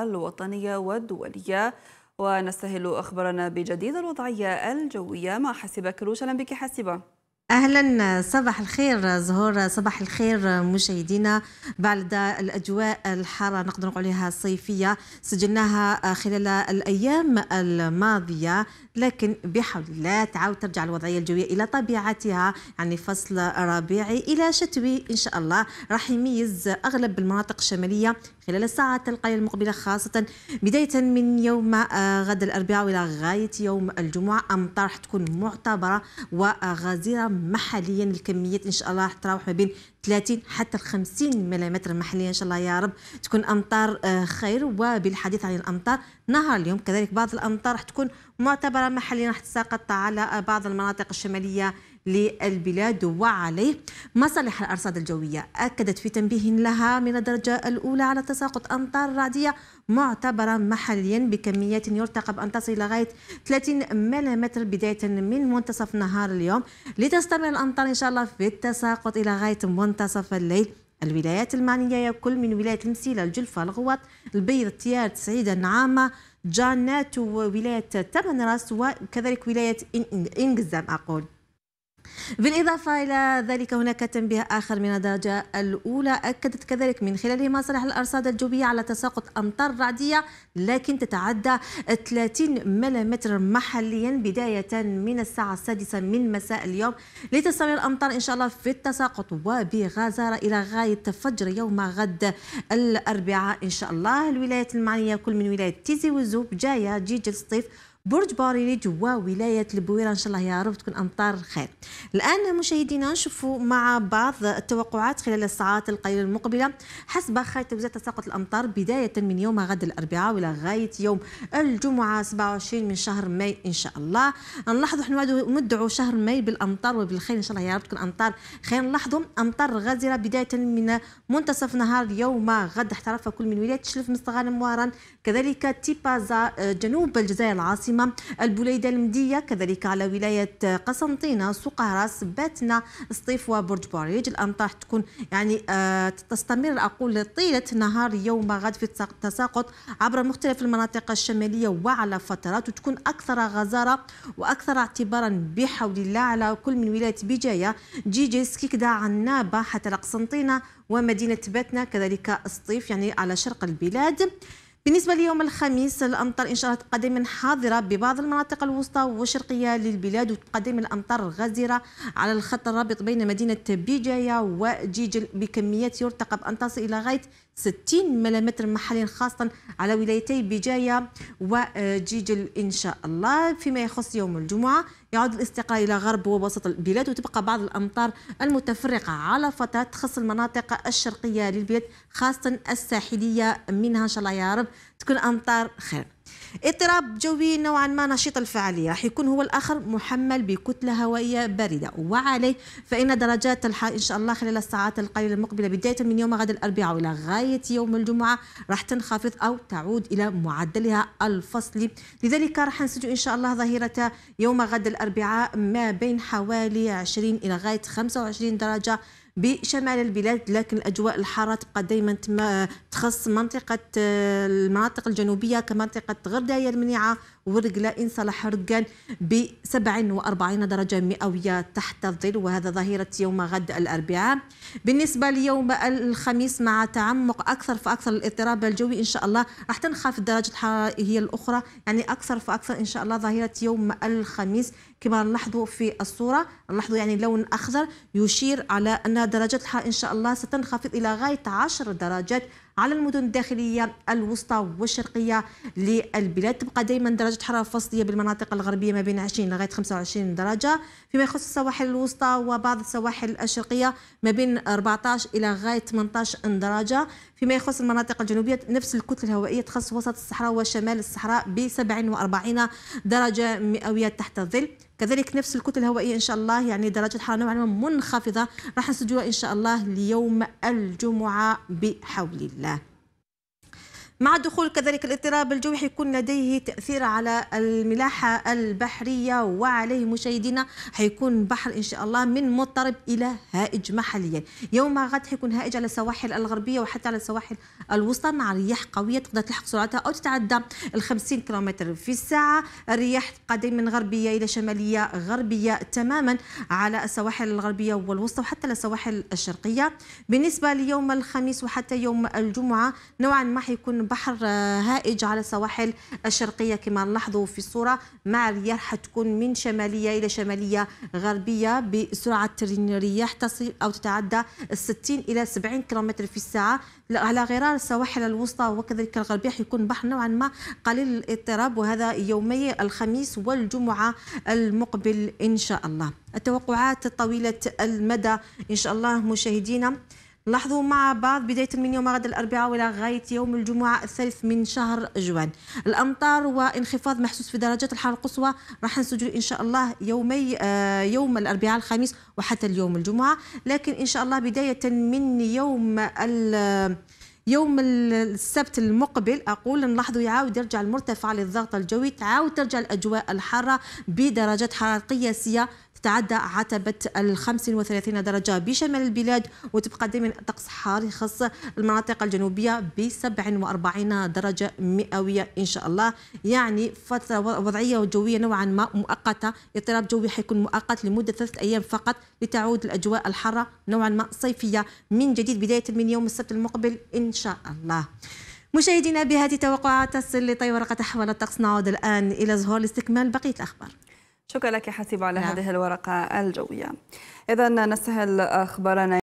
الوطنية والدولية ونستهل أخبارنا بجديد الوضعية الجوية مع حسيبة كروش أهلا بك حسيبة اهلا صباح الخير زهور صباح الخير مشاهدينا بعد الاجواء الحاره نقدر نقول عليها صيفيه سجلناها خلال الايام الماضيه لكن بحول الله تعاود ترجع الوضعيه الجويه الى طبيعتها يعني فصل ربيعي الى شتوي ان شاء الله راح يميز اغلب المناطق الشماليه خلال الساعات القليله المقبله خاصه بدايه من يوم آه، غدا الاربعاء الى غايه يوم الجمعه امطار راح تكون معتبره وغزيره محليا الكميات ان شاء الله راح تراوح ما بين 30 حتى 50 ملم محليا ان شاء الله يا رب تكون امطار آه، خير وبالحديث عن الامطار نهار اليوم كذلك بعض الامطار راح تكون معتبره محليا راح تساقط على آه، بعض المناطق الشماليه للبلاد وعليه مصالح الأرصاد الجوية أكدت في تنبيه لها من الدرجة الأولى على تساقط أمطار رعدية معتبرة محليا بكميات يرتقب أن تصل لغاية 30 ملم بداية من منتصف نهار اليوم لتستمر الأمطار إن شاء الله في التساقط إلى غاية منتصف الليل الولايات المعنية كل من ولاية المسيلة الجلفة الغوات البيض تيار سعيدة نعامة جانات وولاية تمنراس وكذلك ولاية إنجزام أقول بالإضافة إلى ذلك هناك تنبيه آخر من الدرجة الأولى أكدت كذلك من خلاله مصالح الأرصاد الجوية على تساقط أمطار رعدية لكن تتعدى 30 ملم محليا بداية من الساعة السادسة من مساء اليوم لتستمر الأمطار إن شاء الله في التساقط وبغزارة إلى غاية فجر يوم غد الأربعاء إن شاء الله الولايات المعنية كل من ولاية تيزي وزوب جاية جيجل سطيف برج باريلي جوا ولايه البويره ان شاء الله يا رب تكون امطار خير الان مشاهدينا نشوفوا مع بعض التوقعات خلال الساعات القليله المقبله حسب خيط وزاره تساقط الامطار بدايه من يوم غد الاربعاء الى غايه يوم الجمعه 27 من شهر ماي ان شاء الله نلاحظوا حنا ندعوا شهر ماي بالامطار وبالخير ان شاء الله يا رب تكون امطار خير نلاحظوا امطار غزيره بدايه من منتصف نهار يوم غد احترف كل من ولايه تشلف مستغانم واران كذلك تيبازا آه، جنوب الجزائر العاصمه العاصمة البوليدة المدية كذلك على ولاية قسنطينة سوق راس باتنا سطيف وبرج باريج الأمطار تكون يعني آه، تستمر أقول طيلة نهار يوم غد في التساقط عبر مختلف المناطق الشمالية وعلى فترات وتكون أكثر غزارة وأكثر اعتبارا بحول الله على كل من ولاية بجاية جيجي سكيكدا عنابة حتى لقسنطينة ومدينة باتنا كذلك سطيف يعني على شرق البلاد بالنسبة ليوم الخميس الأمطار إن شاء الله تقدم حاضرة ببعض المناطق الوسطى والشرقية للبلاد وتقدم الأمطار غزيرة على الخط الرابط بين مدينة بيجاية وجيجل بكميات يرتقب أن تصل إلى غاية 60 ملم محليا خاصة على ولايتي بجاية وجيجل إن شاء الله فيما يخص يوم الجمعة يعود الاستقرار الى غرب ووسط البلاد وتبقى بعض الامطار المتفرقه على فترات تخص المناطق الشرقيه للبلاد خاصه الساحليه منها ان شاء الله يا رب تكون امطار خير اضطراب جوي نوعا ما نشيط الفعالية راح يكون هو الآخر محمل بكتلة هوائية باردة وعليه فإن درجات الحر إن شاء الله خلال الساعات القليلة المقبلة بداية من يوم غد الأربعاء الى غاية يوم الجمعة راح تنخفض أو تعود إلى معدلها الفصلي لذلك راح نسجل إن شاء الله ظهيرة يوم غد الأربعاء ما بين حوالي 20 إلى غاية 25 درجة بشمال البلاد لكن الاجواء الحاره تبقى دائما تما تخص منطقه آه، المناطق الجنوبيه كمنطقه غردايا المنيعه ورقله ان صلاح رقان ب 47 درجه مئويه تحت الظل وهذا ظهيره يوم غد الاربعاء بالنسبه ليوم الخميس مع تعمق اكثر فاكثر الاضطراب الجوي ان شاء الله راح تنخفض درجه الحراره هي الاخرى يعني اكثر فاكثر ان شاء الله ظهيره يوم الخميس كما نلاحظوا في الصوره نلاحظوا يعني لون اخضر يشير على ان درجة الحرارة إن شاء الله ستنخفض إلى غاية 10 درجات على المدن الداخلية الوسطى والشرقية للبلاد تبقى دائما درجة حرارة فصلية بالمناطق الغربية ما بين 20 لغاية 25 درجة فيما يخص السواحل الوسطى وبعض السواحل الشرقية ما بين 14 إلى غاية 18 درجة فيما يخص المناطق الجنوبية نفس الكتلة الهوائية تخص وسط الصحراء وشمال الصحراء ب 47 درجة مئوية تحت الظل كذلك نفس الكتله الهوائيه ان شاء الله يعني درجه الحراره نوعا ما منخفضه راح نسجلها ان شاء الله ليوم الجمعه بحول الله مع دخول كذلك الاضطراب الجوي حيكون لديه تأثير على الملاحة البحرية وعليه مشاهدينا حيكون بحر إن شاء الله من مضطرب إلى هائج محليا يوم غد حيكون هائج على السواحل الغربية وحتى على السواحل الوسطى مع رياح قوية تقدر تلحق سرعتها أو تتعدى ال 50 كم في الساعة الرياح قادم من غربية إلى شمالية غربية تماما على السواحل الغربية والوسطى وحتى السواحل الشرقية بالنسبة ليوم الخميس وحتى يوم الجمعة نوعا ما حيكون بحر هائج على السواحل الشرقية كما نلاحظوا في الصورة مع الرياح حتكون من شمالية إلى شمالية غربية بسرعة الرياح تصل أو تتعدى 60 إلى 70 كم في الساعة على غرار السواحل الوسطى وكذلك الغربية حيكون بحر نوعا ما قليل الاضطراب وهذا يومي الخميس والجمعة المقبل إن شاء الله التوقعات طويلة المدى إن شاء الله مشاهدينا نلاحظوا مع بعض بداية من يوم غد الأربعاء إلى غاية يوم الجمعة الثالث من شهر جوان الأمطار وانخفاض محسوس في درجات الحرارة القصوى راح نسجل إن شاء الله يومي آه، يوم الأربعاء الخميس وحتى اليوم الجمعة لكن إن شاء الله بداية من يوم ال يوم السبت المقبل اقول نلاحظوا يعاود يرجع المرتفع للضغط الجوي تعاود ترجع الاجواء الحاره بدرجات حراره قياسيه تتعدى عتبة ال 35 درجة بشمال البلاد وتبقى دائما طقس حار يخص المناطق الجنوبية ب 47 درجة مئوية إن شاء الله يعني فترة وضعية وجوية نوعا ما مؤقتة اضطراب جوي حيكون مؤقت لمدة ثلاثة أيام فقط لتعود الأجواء الحارة نوعا ما صيفية من جديد بداية من يوم السبت المقبل إن شاء الله مشاهدينا بهذه التوقعات تصل لطي ورقة أحوال الطقس نعود الآن إلى زهور لاستكمال بقية الأخبار شكرا لك يا حسيب على نعم. هذه الورقة الجوية إذا نسهل أخبارنا